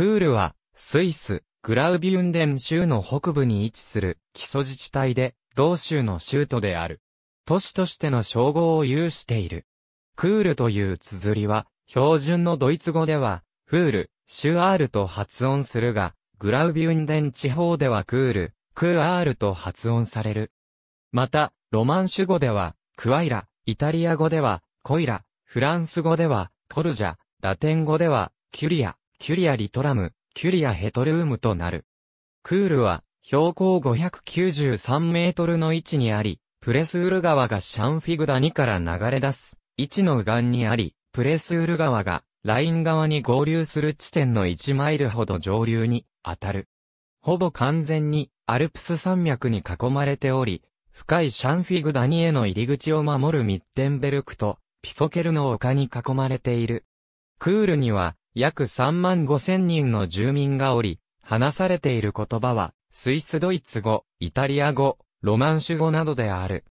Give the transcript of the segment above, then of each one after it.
クールは、スイス、グラウビュンデン州の北部に位置する基礎自治体で、同州の州都である。都市としての称号を有している。クールという綴りは、標準のドイツ語では、フール、シュアールと発音するが、グラウビュンデン地方ではクール、クーアールと発音される。また、ロマンシュ語では、クワイラ、イタリア語では、コイラ、フランス語では、トルジャ、ラテン語では、キュリア、キュリアリトラム、キュリアヘトルームとなる。クールは、標高593メートルの位置にあり、プレスール川がシャンフィグダニから流れ出す、位置の岸にあり、プレスール川が、ライン側に合流する地点の1マイルほど上流に、当たる。ほぼ完全に、アルプス山脈に囲まれており、深いシャンフィグダニへの入り口を守るミッテンベルクと、ピソケルの丘に囲まれている。クールには、約3万5千人の住民がおり、話されている言葉は、スイスドイツ語、イタリア語、ロマンシュ語などである。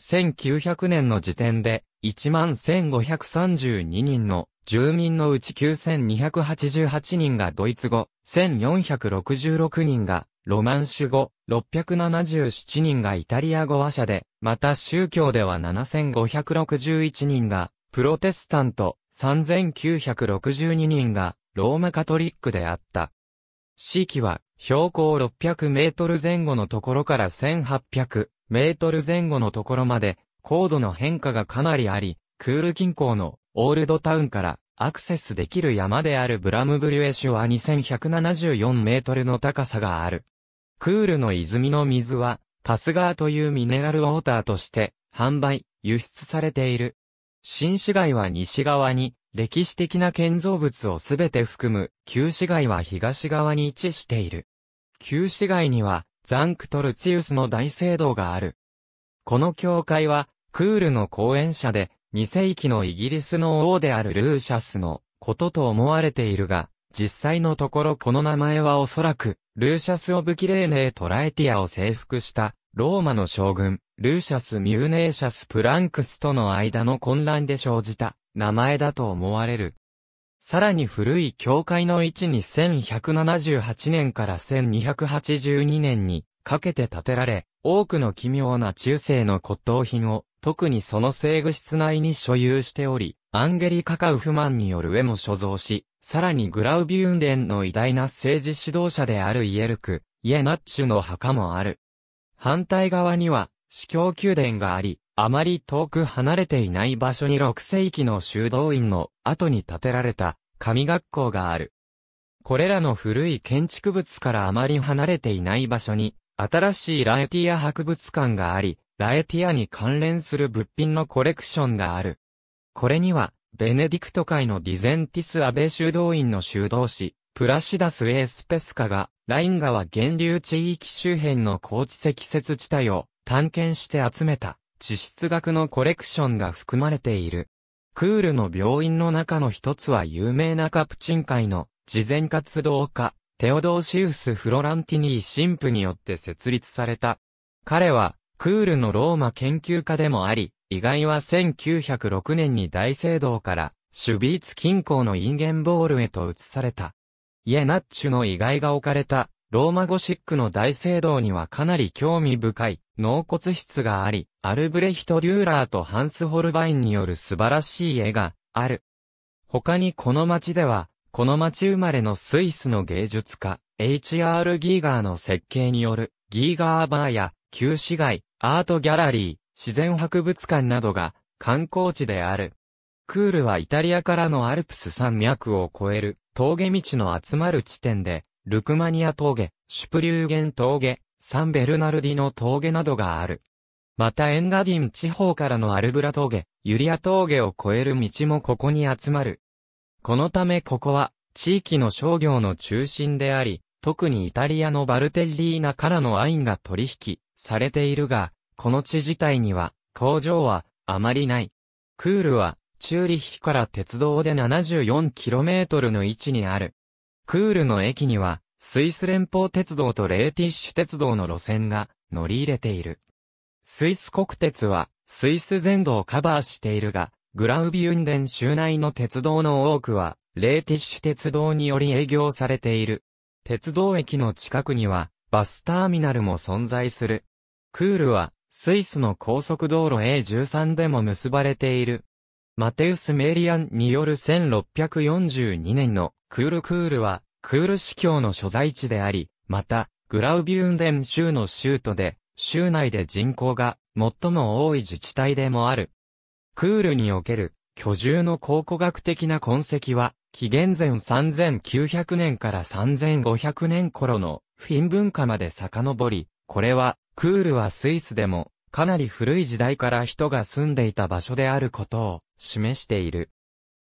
1900年の時点で、1万1532人の住民のうち9288人がドイツ語、1466人がロマンシュ語、677人がイタリア語話者で、また宗教では7561人がプロテスタント、3962人がローマカトリックであった。四季は標高600メートル前後のところから1800メートル前後のところまで高度の変化がかなりあり、クール近郊のオールドタウンからアクセスできる山であるブラムブリュエシュは2174メートルの高さがある。クールの泉の水はパスガーというミネラルウォーターとして販売、輸出されている。新市街は西側に、歴史的な建造物をすべて含む、旧市街は東側に位置している。旧市街には、ザンクトルツィウスの大聖堂がある。この教会は、クールの後援者で、二世紀のイギリスの王であるルーシャスのことと思われているが、実際のところこの名前はおそらく、ルーシャス・オブ・キレーネー・トラエティアを征服した、ローマの将軍、ルーシャス・ミューネーシャス・プランクスとの間の混乱で生じた名前だと思われる。さらに古い教会の位置に1178年から1282年にかけて建てられ、多くの奇妙な中世の骨董品を特にその制御室内に所有しており、アンゲリカ・カウフマンによる絵も所蔵し、さらにグラウビューンデンの偉大な政治指導者であるイエルク、イエナッチュの墓もある。反対側には、司教宮殿があり、あまり遠く離れていない場所に6世紀の修道院の後に建てられた神学校がある。これらの古い建築物からあまり離れていない場所に、新しいラエティア博物館があり、ラエティアに関連する物品のコレクションがある。これには、ベネディクト会のディゼンティス安倍修道院の修道士、プラシダス・エースペスカが、ライン川源流地域周辺の高地積雪地帯を探検して集めた地質学のコレクションが含まれている。クールの病院の中の一つは有名なカプチン会の慈善活動家、テオドーシウス・フロランティニー神父によって設立された。彼は、クールのローマ研究家でもあり、意外は1906年に大聖堂から、シュビーツ近郊のインゲンボールへと移された。イエナッチュの意外が置かれた、ローマゴシックの大聖堂にはかなり興味深い、納骨室があり、アルブレヒト・デューラーとハンス・ホルバインによる素晴らしい絵がある。他にこの街では、この街生まれのスイスの芸術家、H.R. ギーガーの設計による、ギーガーバーや、旧市街、アートギャラリー、自然博物館などが、観光地である。クールはイタリアからのアルプス山脈を越える、峠道の集まる地点で、ルクマニア峠、シュプリューゲン峠、サンベルナルディの峠などがある。またエンガディン地方からのアルブラ峠、ユリア峠を越える道もここに集まる。このためここは、地域の商業の中心であり、特にイタリアのバルテッリーナからのアインが取引されているが、この地自体には、工場はあまりない。クールは、チューリヒから鉄道で 74km の位置にある。クールの駅には、スイス連邦鉄道とレーティッシュ鉄道の路線が乗り入れている。スイス国鉄は、スイス全土をカバーしているが、グラウビンデン州内の鉄道の多くは、レーティッシュ鉄道により営業されている。鉄道駅の近くには、バスターミナルも存在する。クールは、スイスの高速道路 A13 でも結ばれている。マテウス・メリアンによる1642年のクールクールは、クール司教の所在地であり、また、グラウビューンデン州の州都で、州内で人口が最も多い自治体でもある。クールにおける居住の考古学的な痕跡は、紀元前3900年から3500年頃のフィン文化まで遡り、これは、クールはスイスでも、かなり古い時代から人が住んでいた場所であることを示している。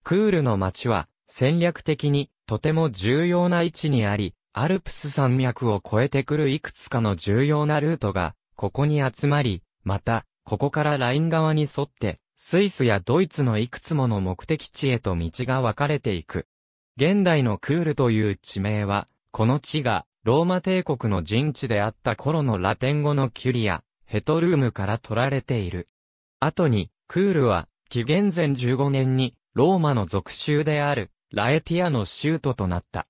クールの町は戦略的にとても重要な位置にあり、アルプス山脈を越えてくるいくつかの重要なルートがここに集まり、また、ここからライン側に沿って、スイスやドイツのいくつもの目的地へと道が分かれていく。現代のクールという地名は、この地がローマ帝国の陣地であった頃のラテン語のキュリア、ヘトルームから取られている。後に、クールは紀元前15年に、ローマの属州である、ラエティアの州都となった。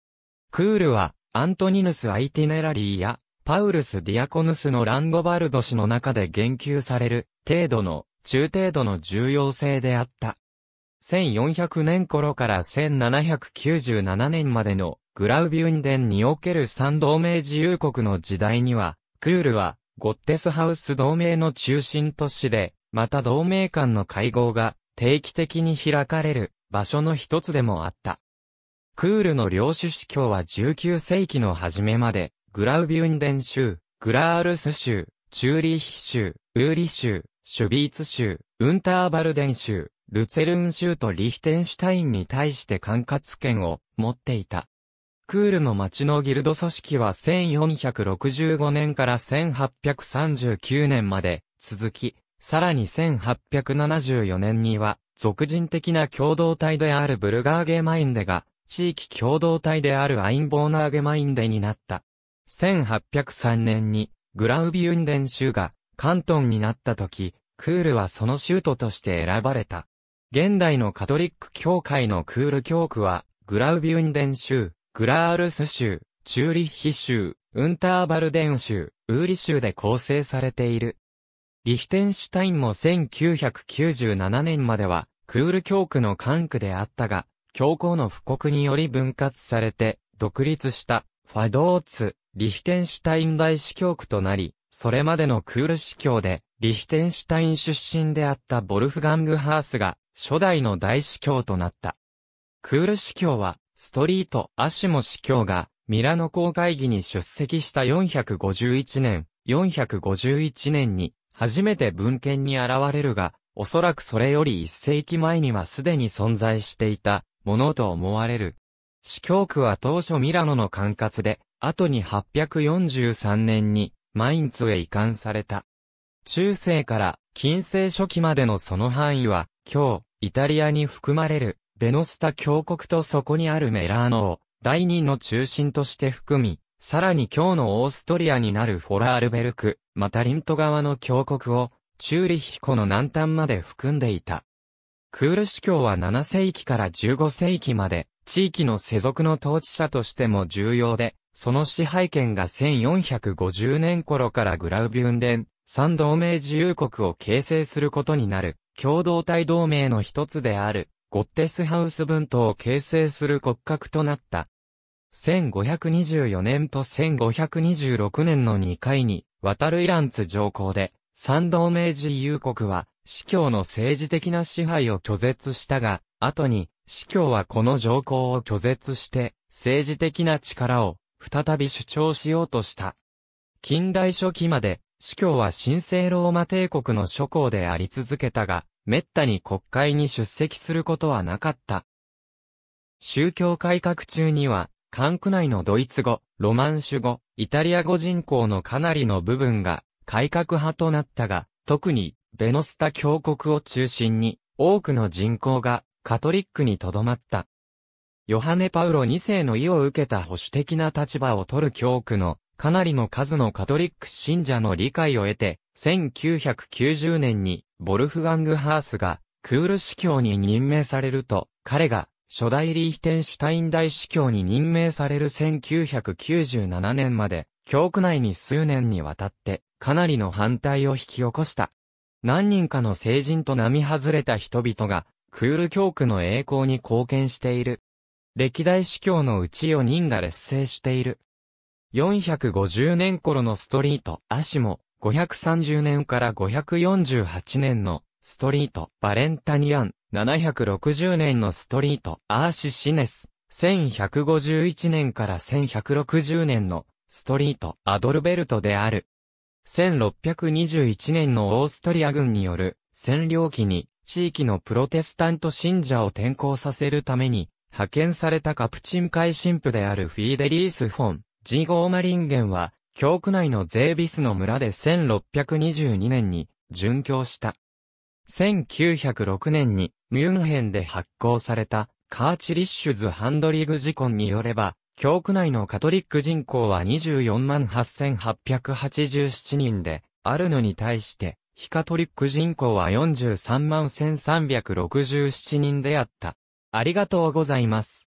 クールは、アントニヌス・アイティネラリーや、パウルス・ディアコヌスのランゴバルド氏の中で言及される、程度の、中程度の重要性であった。1400年頃から1797年までのグラウビュンデンにおける三同盟自由国の時代には、クールはゴッテスハウス同盟の中心都市で、また同盟間の会合が定期的に開かれる場所の一つでもあった。クールの領主司教は19世紀の初めまで、グラウビュンデン州、グラールス州、チューリーヒ州、ウーリ州、シュビーツ州、ウンターバルデン州、ルツェルン州とリヒテンシュタインに対して管轄権を持っていた。クールの町のギルド組織は1465年から1839年まで続き、さらに1874年には、俗人的な共同体であるブルガーゲマインデが、地域共同体であるアインボーナーゲマインデになった。1803年に、グラウビュンデン州が、関東になった時、クールはその州都として選ばれた。現代のカトリック教会のクール教区は、グラウビュンデン州、グラールス州、チューリッヒ州、ウンターバルデン州、ウーリ州で構成されている。リヒテンシュタインも1997年までは、クール教区の管区であったが、教皇の布告により分割されて、独立した、ファドーツ、リヒテンシュタイン大司教区となり、それまでのクール司教で、リヒテンシュタイン出身であったボルフガング・ハースが、初代の大司教となった。クール司教は、ストリート・アシモ司教が、ミラノ公会議に出席した451年、451年に、初めて文献に現れるが、おそらくそれより一世紀前にはすでに存在していたものと思われる。司教区は当初ミラノの管轄で、後に843年にマインツへ移管された。中世から近世初期までのその範囲は、今日、イタリアに含まれるベノスタ峡谷とそこにあるメラーノを第二の中心として含み、さらに今日のオーストリアになるフォラールベルク、またリント側の峡谷を、チューリヒ湖の南端まで含んでいた。クール司教は7世紀から15世紀まで、地域の世俗の統治者としても重要で、その支配権が1450年頃からグラウビュンデン、三同盟自由国を形成することになる、共同体同盟の一つである、ゴッテスハウス文島を形成する骨格となった。1524年と1526年の2回に、渡るイランツ上皇で、三同盟治友国は、司教の政治的な支配を拒絶したが、後に、司教はこの上皇を拒絶して、政治的な力を、再び主張しようとした。近代初期まで、司教は神聖ローマ帝国の諸侯であり続けたが、滅多に国会に出席することはなかった。宗教改革中には、ンク内のドイツ語、ロマンシュ語、イタリア語人口のかなりの部分が改革派となったが、特にベノスタ教国を中心に多くの人口がカトリックにとどまった。ヨハネ・パウロ2世の意を受けた保守的な立場を取る教区のかなりの数のカトリック信者の理解を得て、1990年にボルフガング・ハースがクール司教に任命されると、彼が初代リーヒテンシュタイン大司教に任命される1997年まで、教区内に数年にわたって、かなりの反対を引き起こした。何人かの聖人と並外れた人々が、クール教区の栄光に貢献している。歴代司教のうち4人が劣勢している。450年頃のストリート、アシも、530年から548年のストリート、バレンタニアン、760年のストリート、アーシシネス、1151年から1160年のストリート、アドルベルトである。1621年のオーストリア軍による占領期に地域のプロテスタント信者を転校させるために派遣されたカプチン会神父であるフィーデリース・フォン、ジーゴーマリンゲンは、教区内のゼービスの村で1622年に殉教した。1906年にミュンヘンで発行されたカーチリッシュズ・ハンドリグ事項によれば、教区内のカトリック人口は24万8887人で、あるのに対して、非カトリック人口は43万1367人であった。ありがとうございます。